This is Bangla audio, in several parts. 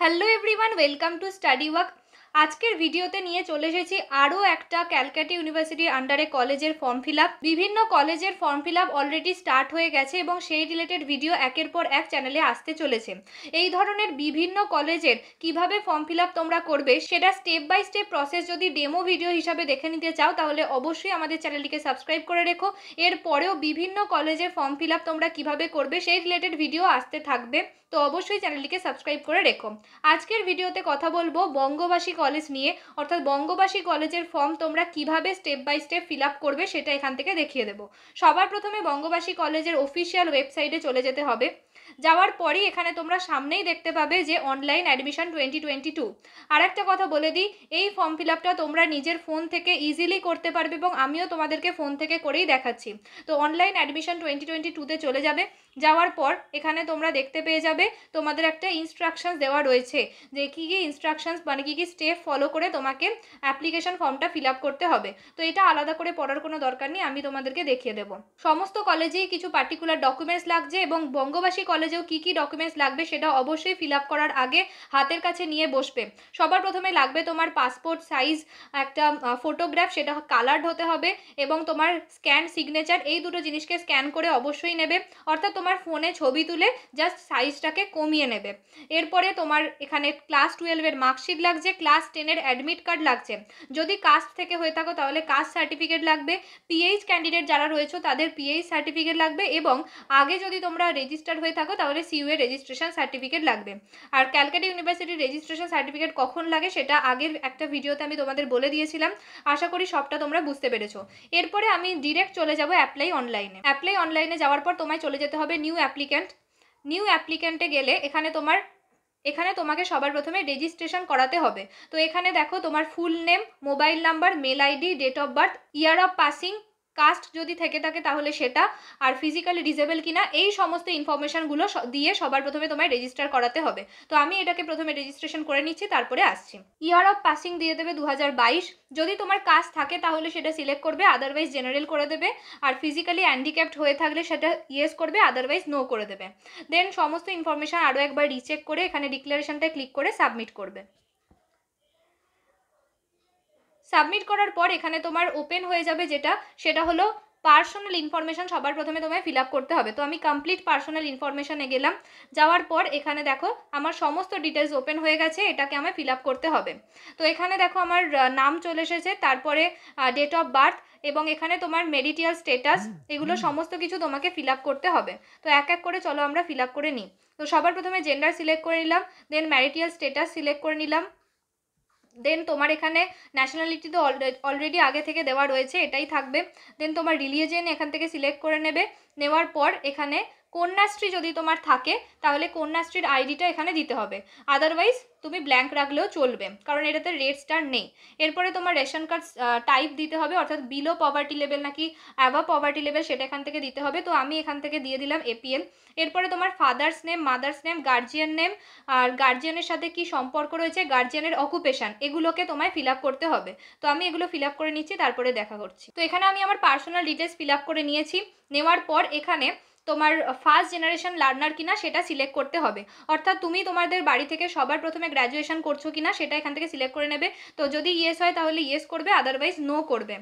Hello everyone, welcome to Study Work. আজকের ভিডিওতে নিয়ে চলে এসেছি আরও একটা ক্যালকাটা ইউনিভার্সিটির আন্ডারে কলেজের ফর্ম ফিল বিভিন্ন কলেজের ফর্ম ফিল অলরেডি স্টার্ট হয়ে গেছে এবং সেই রিলেটেড ভিডিও একের পর এক চ্যানেলে আসতে চলেছে এই ধরনের বিভিন্ন কলেজের কিভাবে ফর্ম ফিল তোমরা করবে সেটা স্টেপ বাই স্টেপ প্রসেস যদি ডেমো ভিডিও হিসাবে দেখে নিতে চাও তাহলে অবশ্যই আমাদের চ্যানেলটিকে সাবস্ক্রাইব করে রেখো এরপরেও বিভিন্ন কলেজের ফর্ম ফিল তোমরা কিভাবে করবে সেই রিলেটেড ভিডিও আসতে থাকবে তো অবশ্যই চ্যানেলটিকে সাবস্ক্রাইব করে রেখো আজকের ভিডিওতে কথা বলবো বঙ্গবাসী কলেজ নিয়ে অর্থাৎ বঙ্গবাসী কলেজের ফর্ম তোমরা কিভাবে step by step fill up করবে সেটা এখান থেকে দেখিয়ে দেবো সবার প্রথমে বঙ্গবাসী কলেজের অফিসিয়াল ওয়েবসাইটে চলে যেতে হবে যাওয়ার পরেই এখানে তোমরা সামনেই দেখতে পাবে যে online admission twenty twenty two আর একটা কথা বলে দিই এই ফর্ম ফিল আপটা তোমরা নিজের ফোন থেকে ইজিলি করতে পারবে এবং আমিও তোমাদেরকে ফোন থেকে করেই দেখাচ্ছি তো অনলাইন অ্যাডমিশন টোয়েন্টি টোয়েন্টি টুতে চলে যাবে যাওয়ার পর এখানে তোমরা দেখতে পেয়ে যাবে তোমাদের একটা ইনস্ট্রাকশানস দেওয়া রয়েছে যে কী কী ইনস্ট্রাকশানস মানে কী কী স্টেপ ফলো করে তোমাকে অ্যাপ্লিকেশন ফর্মটা ফিল করতে হবে তো এটা আলাদা করে পড়ার কোনো দরকার নেই আমি তোমাদেরকে দেখিয়ে দেবো সমস্ত কলেজেই কিছু পার্টিকুলার ডকুমেন্টস লাগছে এবং বঙ্গবাসী কলেজেও কী কী ডকুমেন্টস লাগবে সেটা অবশ্যই ফিল করার আগে হাতের কাছে নিয়ে বসবে সবার প্রথমে লাগবে তোমার পাসপোর্ট সাইজ একটা ফটোগ্রাফ সেটা কালার্ড হতে হবে এবং তোমার স্ক্যান সিগনেচার এই দুটো জিনিসকে স্ক্যান করে অবশ্যই নেবে অর্থাৎ তোমার তোমার ফোনে ছবি তুলে জাস্ট সাইজটাকে কমিয়ে নেবে এরপরে তোমার এখানে ক্লাস টুয়েলভের মার্কশিট লাগছে ক্লাস টেনের অ্যাডমিট কার্ড লাগছে যদি কাস্ট থেকে হয়ে থাকো তাহলে কাস্ট সার্টিফিকেট লাগবে পিএইচ ক্যান্ডিডেট যারা রয়েছে তাদের পিএইচ সার্টিফিকেট লাগবে এবং আগে যদি তোমরা রেজিস্টার হয়ে থাকো তাহলে সিউএ রেজিস্ট্রেশন সার্টিফিকেট লাগবে আর ক্যালকাটা ইউনিভার্সিটির রেজিস্ট্রেশন সার্টিফিকেট কখন লাগে সেটা আগের একটা ভিডিওতে আমি তোমাদের বলে দিয়েছিলাম আশা করি সবটা তোমরা বুঝতে পেরেছো এরপরে আমি ডিরেক্ট চলে যাব অ্যাপ্লাই অনলাইনে অ্যাপ্লাই অনলাইনে যাওয়ার পর তোমায় চলে যেতে হবে নিউ অ্যাপ্লিক্যান্ট নিউ অ্যাপ্লিক্যান্টে গেলে এখানে তোমার এখানে তোমাকে সবার প্রথমে রেজিস্ট্রেশন করাতে হবে তো এখানে দেখো তোমার full name mobile number mail ID date of birth year of passing caste যদি থেকে থাকে তাহলে সেটা আর ফিজিক্যালি ডিসেবল কিনা এই সমস্ত ইনফরমেশানগুলো দিয়ে সবার প্রথমে তোমায় রেজিস্টার করাতে হবে তো আমি এটাকে প্রথমে রেজিস্ট্রেশন করে নিচ্ছি তারপরে আসছি ইয়ার অফ পাসিং দিয়ে দেবে দু যদি তোমার কাজ থাকে তাহলে সেটা সিলেক্ট করবে আদারওয়াইজ জেনারেল করে দেবে আর ফিজিক্যালি হ্যান্ডিক্যাপ্ট হয়ে থাকলে সেটা ইয়েস করবে আদারওয়াইজ নো করে দেবে দেন সমস্ত ইনফরমেশান আরও একবার রিচেক করে এখানে ডিক্লারেশনটা ক্লিক করে সাবমিট করবে সাবমিট করার পর এখানে তোমার ওপেন হয়ে যাবে যেটা সেটা হলো পার্সোনাল ইনফরমেশান সবার প্রথমে তোমায় ফিল করতে হবে তো আমি কমপ্লিট পার্সোনাল ইনফরমেশানে গেলাম যাওয়ার পর এখানে দেখো আমার সমস্ত ডিটেলস ওপেন হয়ে গেছে এটাকে আমায় ফিল করতে হবে তো এখানে দেখো আমার নাম চলে এসেছে তারপরে ডেট অফ বার্থ এবং এখানে তোমার মেডিটিয়াল স্টেটাস এগুলো সমস্ত কিছু তোমাকে ফিল করতে হবে তো এক এক করে চলো আমরা ফিল করে নিই তো সবার প্রথমে জেন্ডার সিলেক্ট করে নিলাম দেন ম্যারিটিয়াল স্টেটাস সিলেক্ট করে নিলাম দেন তোমার এখানে ন্যাশনালিটি তো অলরেডি আগে থেকে দেওয়া রয়েছে এটাই থাকবে দেন তোমার রিলিজেন এখান থেকে সিলেক্ট করে নেবে নেওয়ার পর এখানে কন্যাশ্রী যদি তোমার থাকে তাহলে কন্যাশ্রীর আইডিটা এখানে দিতে হবে আদারওয়াইজ তুমি ব্ল্যাঙ্ক রাখলেও চলবে কারণ এটাতে রেড স্টার নেই এরপরে তোমার রেশন কার্ড টাইপ দিতে হবে অর্থাৎ বিলো পভার্টি লেভেল নাকি অ্যাভা পভার্টি লেভেল সেটা এখান থেকে দিতে হবে তো আমি এখান থেকে দিয়ে দিলাম এপিএল এরপরে তোমার father's name mother's name guardian name আর গার্জিয়ানের সাথে কি সম্পর্ক রয়েছে গার্জিয়ানের অকুপেশান এগুলোকে তোমায় ফিল করতে হবে তো আমি এগুলো ফিল করে নিচ্ছি তারপরে দেখা করছি তো এখানে আমি আমার পার্সোনাল ডিটেলস ফিল করে নিয়েছি নেওয়ার পর এখানে তোমার ফার্স্ট জেনারেশন লার্নার কিনা সেটা সিলেক্ট করতে হবে অর্থাৎ তুমি তোমাদের বাড়ি থেকে সবার প্রথমে গ্র্যাজুয়েশন করছো কিনা সেটা এখান থেকে সিলেক্ট করে নেবে তো যদি ইয়েস হয় তাহলে ইয়েস করবে আদারওয়াইজ নো করবে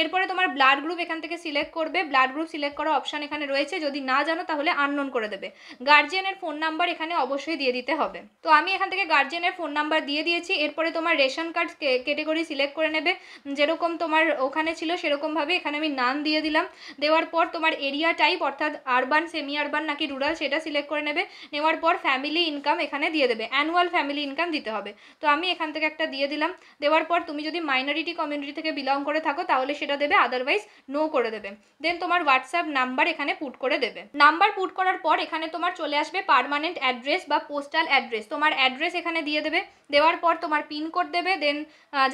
এরপরে তোমার ব্লাড গ্রুপ এখান থেকে সিলেক্ট করবে ব্লাড গ্রুপ সিলেক্ট করা অপশান এখানে রয়েছে যদি না জানো তাহলে আননোন করে দেবে গার্জিয়ানের ফোন নাম্বার এখানে অবশ্যই দিয়ে দিতে হবে তো আমি এখান থেকে গার্জিয়ানের ফোন নাম্বার দিয়ে দিয়েছি এরপরে তোমার রেশন কার্ড ক্যাটেগরি সিলেক্ট করে নেবে যেরকম তোমার ওখানে ছিল সেরকমভাবে এখানে আমি নাম দিয়ে দিলাম দেওয়ার পর তোমার এরিয়া টাইপ অর্থাৎ আর আরবান সেমি আরবান নাকি রুরাল সেটা সিলেক্ট করে নেবে নেওয়ার পর ফ্যামিলি ইনকাম এখানে দিয়ে দেবে অ্যানুয়াল ফ্যামিলি ইনকাম দিতে হবে তো আমি এখান থেকে একটা দিয়ে দিলাম দেওয়ার পর তুমি যদি মাইনরিটি কমিউনিটি থেকে বিলং করে থাকো তাহলে সেটা দেবে আদারওয়াইজ নো করে দেবে দেন তোমার হোয়াটসঅ্যাপ নাম্বার এখানে পুট করে দেবে নাম্বার পুট করার পর এখানে তোমার চলে আসবে পারমানেন্ট অ্যাড্রেস বা পোস্টাল অ্যাড্রেস তোমার অ্যাড্রেস এখানে দিয়ে দেবে দেওয়ার পর তোমার পিনকোড দেবে দেন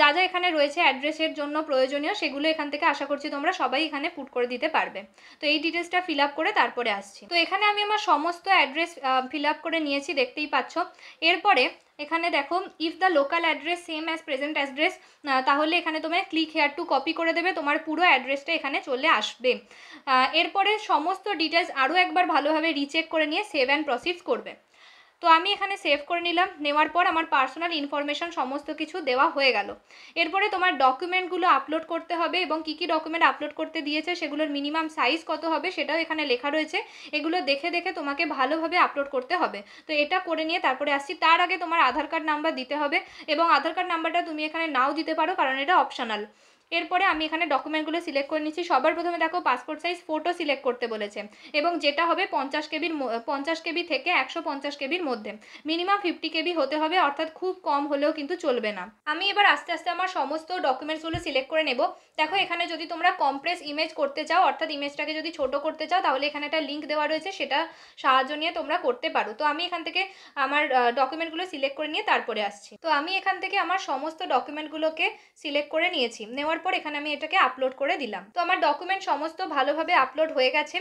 যা যা এখানে রয়েছে অ্যাড্রেসের জন্য প্রয়োজনীয় সেগুলো এখান থেকে আশা করছি তোমরা সবাই এখানে পুট করে দিতে পারবে তো এই ডিটেলসটা ফিল আপ করে তারপরে চলে আসছি তো এখানে আমি আমার সমস্ত অ্যাড্রেস ফিল আপ করে নিয়েছি দেখতেই পাচ্ছ এরপরে এখানে দেখো if the local address same as present address তাহলে এখানে তোমার ক্লিক হেয়ার টু কপি করে দেবে তোমার পুরো অ্যাড্রেসটা এখানে চলে আসবে এরপরে সমস্ত ডিটেলস আরও একবার ভালোভাবে রিচেক করে নিয়ে সেভ অ্যান্ড প্রসিড করবে তো আমি এখানে সেভ করে নিলাম নেওয়ার পর আমার পার্সোনাল ইনফরমেশান সমস্ত কিছু দেওয়া হয়ে গেল এরপরে তোমার ডকুমেন্টগুলো আপলোড করতে হবে এবং কী কী ডকুমেন্ট আপলোড করতে দিয়েছে সেগুলোর মিনিমাম সাইজ কত হবে সেটাও এখানে লেখা রয়েছে এগুলো দেখে দেখে তোমাকে ভালোভাবে আপলোড করতে হবে তো এটা করে নিয়ে তারপরে আসছি তার আগে তোমার আধার কার্ড নাম্বার দিতে হবে এবং আধার কার্ড নাম্বারটা তুমি এখানে নাও দিতে পারো কারণ এটা অপশনাল এরপরে আমি এখানে ডকুমেন্টগুলো সিলেক্ট করে নিচ্ছি সবার প্রথমে দেখো পাসপোর্ট সাইজ ফটো সিলেক্ট করতে বলেছে এবং যেটা হবে পঞ্চাশ কেবির পঞ্চাশ কেবি থেকে একশো পঞ্চাশ কেবির মধ্যে মিনিমাম ফিফটি কেবি হতে হবে অর্থাৎ খুব কম হলেও কিন্তু চলবে না আমি এবার আস্তে আস্তে আমার সমস্ত ডকুমেন্টসগুলো সিলেক্ট করে নেব দেখো এখানে যদি তোমরা কমপ্রেস ইমেজ করতে চাও অর্থাৎ ইমেজটাকে যদি ছোট করতে চাও তাহলে এখানে একটা লিঙ্ক দেওয়া রয়েছে সেটা সাহায্য নিয়ে তোমরা করতে পারো তো আমি এখান থেকে আমার ডকুমেন্টগুলো সিলেক্ট করে নিয়ে তারপরে আসছি তো আমি এখান থেকে আমার সমস্ত ডকুমেন্টগুলোকে সিলেক্ট করে নিয়েছি নেওয়ার পর এখানে আমি এটাকে আপলোড করে দিলাম তো আমার ডকুমেন্ট সমস্ত ভালোভাবে আপলোড হয়ে গেছে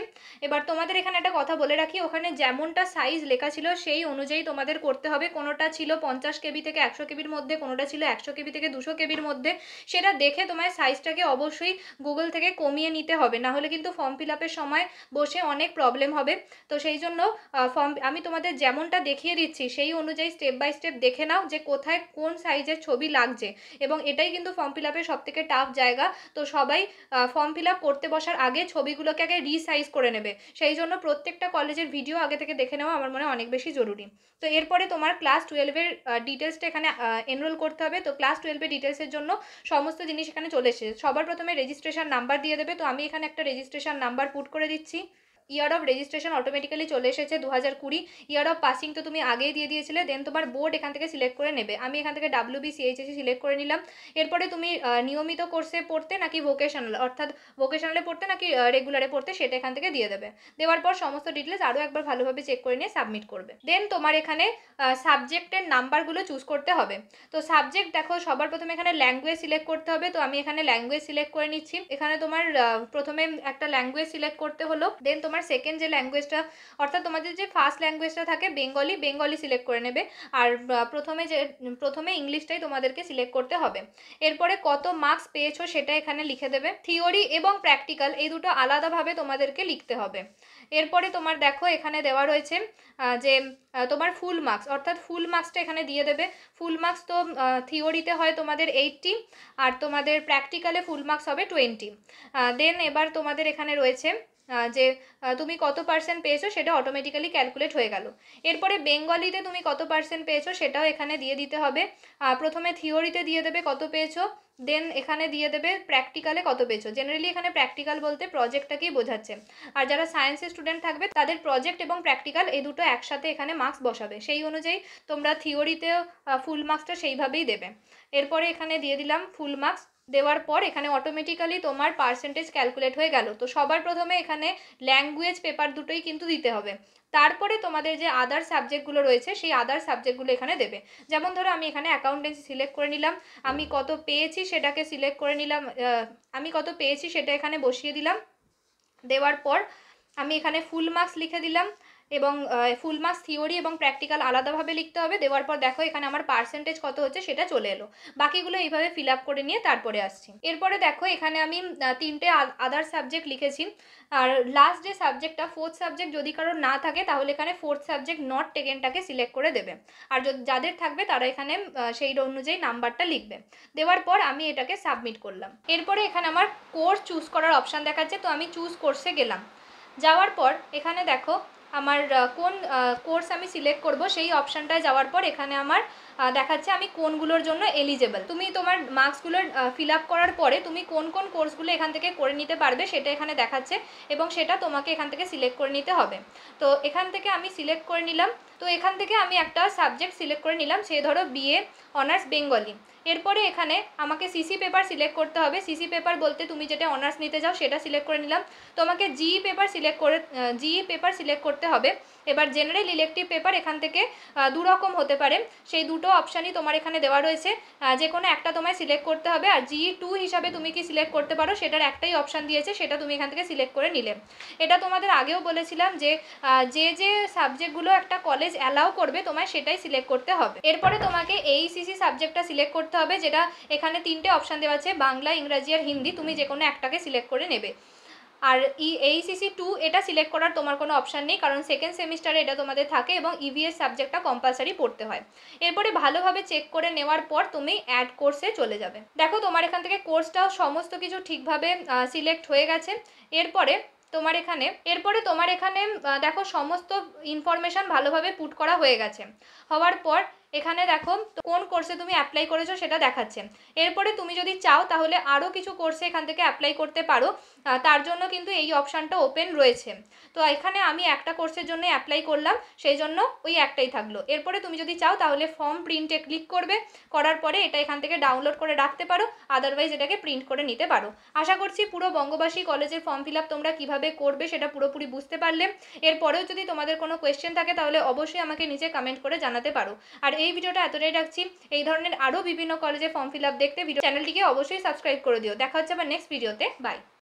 এবার তোমাদের এখানে একটা কথা বলে রাখি ওখানে যেমনটা সাইজ লেখা ছিল সেই অনুযায়ী তোমাদের করতে হবে কোনোটা ছিল পঞ্চাশ কেবি থেকে একশো কেবির মধ্যে কোনোটা ছিল একশো কেবি থেকে দুশো কেবির মধ্যে সেটা দেখে তোমার সাইজটাকে অবশ্যই গুগল থেকে কমিয়ে নিতে হবে না হলে কিন্তু ফর্ম ফিল আপের সময় বসে অনেক প্রবলেম হবে তো সেই জন্য ফর্ম আমি তোমাদের যেমনটা দেখিয়ে দিচ্ছি সেই অনুযায়ী স্টেপ বাই স্টেপ দেখে নাও যে কোথায় কোন সাইজের ছবি লাগছে এবং এটাই কিন্তু ফর্ম ফিল আপের সবথেকে টাফ জায়গা তো সবাই ফর্ম ফিল করতে বসার আগে ছবিগুলোকে আগে রিসাইজ করে নেবে সেই জন্য প্রত্যেকটা কলেজের ভিডিও আগে থেকে দেখে নেওয়া আমার মনে অনেক বেশি জরুরি তো এরপরে তোমার ক্লাস টুয়েলভের ডিটেলসটা এখানে এনরোল করতে হবে তো ক্লাস টুয়েলভের ডিটেলসের জন্য সমস্ত জিনিস এখানে চলে এসেছে সবার প্রথমে রেজিস্ট্রেশন নাম্বার দিয়ে দেবে তো আমি এখানে একটা রেজিস্ট্রেশন নাম্বার পুট করে দিচ্ছি ইয়ার অফ রেজিস্ট্রেশন অটোমেটিক্যালি চলে এসেছে দু হাজার কুড়ি ইয়ার অফ পাসিং তো তুমি আগেই দিয়ে দিয়েছিলে দেন তোমার বোর্ড এখান থেকে সিলেক্ট করে নেবে আমি এখান থেকে ডাব্লিউ বি সিএইচএসি সিলেক্ট করে নিলাম এরপরে তুমি নিয়মিত কোর্সে পড়তে নাকি ভোকেশনাল অর্থাৎ ভোকেশনালে পড়তে নাকি রেগুলারে পড়তে সেটা এখান থেকে দিয়ে দেবে দেওয়ার পর সমস্ত ডিটেলস আরও একবার ভালোভাবে চেক করে নিয়ে সাবমিট করবে দেন তোমার এখানে সাবজেক্টের নাম্বারগুলো চুজ করতে হবে তো সাবজেক্ট দেখো সবার প্রথমে এখানে ল্যাঙ্গুয়েজ সিলেক্ট করতে হবে তো আমি এখানে ল্যাঙ্গুয়েজ সিলেক্ট করে নিচ্ছি এখানে তোমার প্রথমে একটা ল্যাঙ্গুয়েজ সিলেক্ট করতে হলো দেন তোমার তোমার সেকেন্ড যে ল্যাঙ্গুয়েজটা অর্থাৎ তোমাদের যে ফার্স্ট ল্যাঙ্গুয়েজটা থাকে বেঙ্গলি বেঙ্গলি সিলেক্ট করে নেবে আর প্রথমে যে প্রথমে ইংলিশটাই তোমাদেরকে সিলেক্ট করতে হবে এরপরে কত মার্কস পেয়েছো সেটা এখানে লিখে দেবে থিওরি এবং প্র্যাকটিক্যাল এই দুটো আলাদাভাবে তোমাদেরকে লিখতে হবে এরপরে তোমার দেখো এখানে দেওয়া রয়েছে যে তোমার ফুল মার্কস অর্থাৎ ফুল মার্কসটা এখানে দিয়ে দেবে ফুল মার্কস তো থিওরিতে হয় তোমাদের এইটটি আর তোমাদের প্র্যাকটিক্যালে ফুল মার্কস হবে টোয়েন্টি দেন এবার তোমাদের এখানে রয়েছে যে তুমি কত পার্সেন্ট পেয়েছো সেটা অটোমেটিক্যালি ক্যালকুলেট হয়ে গেল এরপরে বেঙ্গলিতে তুমি কত পার্সেন্ট পেয়েছো সেটাও এখানে দিয়ে দিতে হবে প্রথমে থিওরিতে দিয়ে দেবে কত পেয়েছো দেন এখানে দিয়ে দেবে প্র্যাকটিক্যালে কত পেয়েছো জেনারেলি এখানে প্র্যাকটিক্যাল বলতে প্রজেক্টটাকেই বোঝাচ্ছে আর যারা সায়েন্সের স্টুডেন্ট থাকবে তাদের প্রজেক্ট এবং প্র্যাকটিক্যাল এই দুটো একসাথে এখানে মার্কস বসাবে সেই অনুযায়ী তোমরা থিওরিতে ফুল মার্কসটা সেইভাবেই দেবে এরপরে এখানে দিয়ে দিলাম ফুল মার্কস দেওয়ার পর এখানে অটোমেটিক্যালি তোমার পার্সেন্টেজ ক্যালকুলেট হয়ে গেল তো সবার প্রথমে এখানে ল্যাঙ্গুয়েজ পেপার দুটোই কিন্তু দিতে হবে তারপরে তোমাদের যে আদার সাবজেক্টগুলো রয়েছে সেই আদার সাবজেক্টগুলো এখানে দেবে যেমন ধরো আমি এখানে অ্যাকাউন্টেন্সি সিলেক্ট করে নিলাম আমি কত পেয়েছি সেটাকে সিলেক্ট করে নিলাম আমি কত পেয়েছি সেটা এখানে বসিয়ে দিলাম দেওয়ার পর আমি এখানে ফুল মার্কস লিখে দিলাম এবং ফুল মার্কস থিওরি এবং প্র্যাকটিক্যাল আলাদাভাবে লিখতে হবে দেওয়ার পর দেখো এখানে আমার পার্সেন্টেজ কত হচ্ছে সেটা চলে এলো বাকিগুলো এইভাবে ফিল আপ করে নিয়ে তারপরে আসছি এরপরে দেখো এখানে আমি তিনটে আদার সাবজেক্ট লিখেছি আর লাস্ট যে সাবজেক্টটা ফোর্থ সাবজেক্ট যদি কারোর না থাকে তাহলে এখানে ফোর্থ সাবজেক্ট নট টেকেনটাকে সিলেক্ট করে দেবে আর যাদের থাকবে তারা এখানে সেই অনুযায়ী নাম্বারটা লিখবে দেওয়ার পর আমি এটাকে সাবমিট করলাম এরপরে এখানে আমার কোর্স চুজ করার অপশান দেখাচ্ছে তো আমি চুজ কোর্সে গেলাম যাওয়ার পর এখানে দেখো আমার কোন কোর্স আমি সিলেক্ট করব সেই অপশানটায় যাওয়ার পর এখানে আমার দেখাচ্ছে আমি কোনগুলোর জন্য এলিজেবল তুমি তোমার মার্কসগুলো ফিল আপ করার পরে তুমি কোন কোন কোর্সগুলো এখান থেকে করে নিতে পারবে সেটা এখানে দেখাচ্ছে এবং সেটা তোমাকে এখান থেকে সিলেক্ট করে নিতে হবে তো এখান থেকে আমি সিলেক্ট করে নিলাম তো এখান থেকে আমি একটা সাবজেক্ট সিলেক্ট করে নিলাম সে ধরো বিএ অনার্স বেঙ্গলি এরপরে এখানে আমাকে সিসি পেপার সিলেক্ট করতে হবে সিসি পেপার বলতে তুমি যেটা অনার্স নিতে যাও সেটা সিলেক্ট করে নিলাম তোমাকে জিই পেপার সিলেক্ট করে জিই পেপার সিলেক্ট করতে হবে এবার জেনারেল ইলেকটিভ পেপার এখান থেকে দুরকম হতে পারে সেই দুটো অপশানই তোমার এখানে দেওয়া রয়েছে যে কোনো একটা তোমায় সিলেক্ট করতে হবে আর জি টু হিসাবে তুমি কি সিলেক্ট করতে পারো সেটার একটাই অপশান দিয়েছে সেটা তুমি এখান থেকে সিলেক্ট করে নিলে এটা তোমাদের আগেও বলেছিলাম যে যে যে সাবজেক্টগুলো একটা কলেজ অ্যালাউ করবে তোমায় সেটাই সিলেক্ট করতে হবে এরপরে তোমাকে এইসিসি সাবজেক্টটা সিলেক্ট করতে হবে যেটা এখানে তিনটে অপশান দেওয়া আছে বাংলা ইংরাজি আর হিন্দি তুমি যে কোনো একটাকে সিলেক্ট করে নেবে আর ই এইসিসি টু এটা সিলেক্ট করার তোমার কোনো অপশান নেই কারণ সেকেন্ড সেমিস্টারে এটা তোমাদের থাকে এবং ইভিএস সাবজেক্টটা কম্পালসারি পড়তে হয় এরপরে ভালোভাবে চেক করে নেওয়ার পর তুমি অ্যাড কোর্সে চলে যাবে দেখো তোমার এখান থেকে কোর্সটাও সমস্ত কিছু ঠিকভাবে সিলেক্ট হয়ে গেছে এরপরে তোমার এখানে এরপরে তোমার এখানে দেখো সমস্ত ইনফরমেশান ভালোভাবে পুট করা হয়ে গেছে হওয়ার পর এখানে দেখো কোন কোর্সে তুমি অ্যাপ্লাই করেছো সেটা দেখাচ্ছে এরপরে তুমি যদি চাও তাহলে আরও কিছু কোর্সে এখান থেকে অ্যাপ্লাই করতে পারো তার জন্য কিন্তু এই অপশানটা ওপেন রয়েছে তো এখানে আমি একটা কোর্সের জন্য অ্যাপ্লাই করলাম সেই জন্য ওই একটাই থাকলো এরপরে তুমি যদি চাও তাহলে ফর্ম প্রিন্টে ক্লিক করবে করার পরে এটা এখান থেকে ডাউনলোড করে রাখতে পারো আদারওয়াইজ এটাকে প্রিন্ট করে নিতে পারো আশা করছি পুরো বঙ্গবাসী কলেজের ফর্ম ফিল তোমরা কিভাবে করবে সেটা পুরোপুরি বুঝতে পারলে এরপরেও যদি তোমাদের কোনো কোয়েশ্চেন থাকে তাহলে অবশ্যই আমাকে নিচে কমেন্ট করে জানাতে পারো আর এই ভিডিওটা এতটাই রাখছি এই ধরনের আরও বিভিন্ন কলেজে ফর্ম ফিল আপ দেখতে ভিডিও চ্যানেলটিকে অবশ্যই সাবস্ক্রাইব করে দিও দেখা হচ্ছে আবার নেক্সট ভিডিওতে বাই